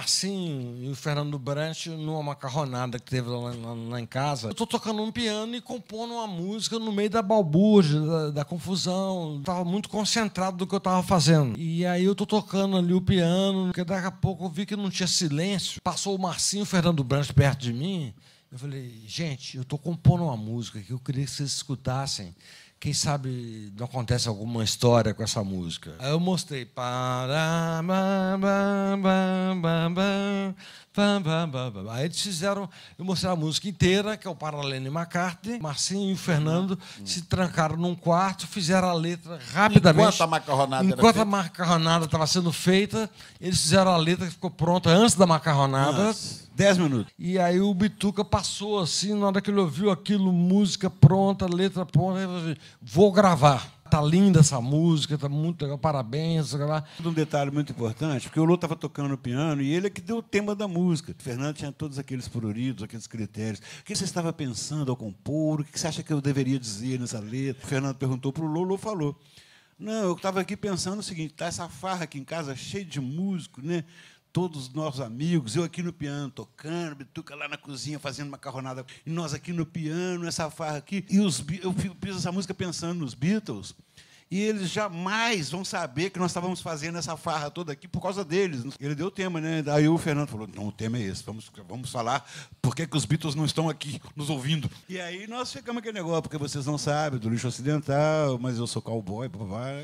Marcinho e o Fernando Brant numa macarronada que teve lá, lá, lá em casa. Eu tô tocando um piano e compondo uma música no meio da balbúrdia, da, da confusão. tava muito concentrado do que eu tava fazendo. E aí eu tô tocando ali o piano, porque daqui a pouco eu vi que não tinha silêncio. Passou o Marcinho e o Fernando Brant perto de mim. Eu falei, gente, eu estou compondo uma música que eu queria que vocês escutassem. Quem sabe não acontece alguma história com essa música. Aí eu mostrei. Bam, bam, bam, Aí eles fizeram, eu mostrei a música inteira, que é o Paralene McCartney. Marcinho e o Fernando hum. se trancaram num quarto, fizeram a letra rapidamente. Enquanto a macarronada Enquanto a macarronada estava sendo feita, eles fizeram a letra que ficou pronta antes da macarronada. Nossa. Dez minutos. E aí o Bituca passou assim, na hora que ele ouviu aquilo, música pronta, letra pronta, ele falou assim, vou gravar tá linda essa música, tá muito legal, parabéns. Lá. Um detalhe muito importante, porque o Lô estava tocando piano e ele é que deu o tema da música. O Fernando tinha todos aqueles pruridos, aqueles critérios. O que você estava pensando ao compor? O que você acha que eu deveria dizer nessa letra? O Fernando perguntou para o Lô, o falou. Não, eu estava aqui pensando o seguinte: tá essa farra aqui em casa cheia de músico, né? todos os nossos amigos, eu aqui no piano tocando, Bituca lá na cozinha fazendo macarronada, e nós aqui no piano, essa farra aqui. E os, eu fiz essa música pensando nos Beatles, e eles jamais vão saber que nós estávamos fazendo essa farra toda aqui por causa deles. Ele deu o tema, né? Daí o Fernando falou: não, o tema é esse, vamos, vamos falar por que, que os Beatles não estão aqui nos ouvindo. E aí nós ficamos aquele negócio, porque vocês não sabem do lixo ocidental, mas eu sou cowboy, papai.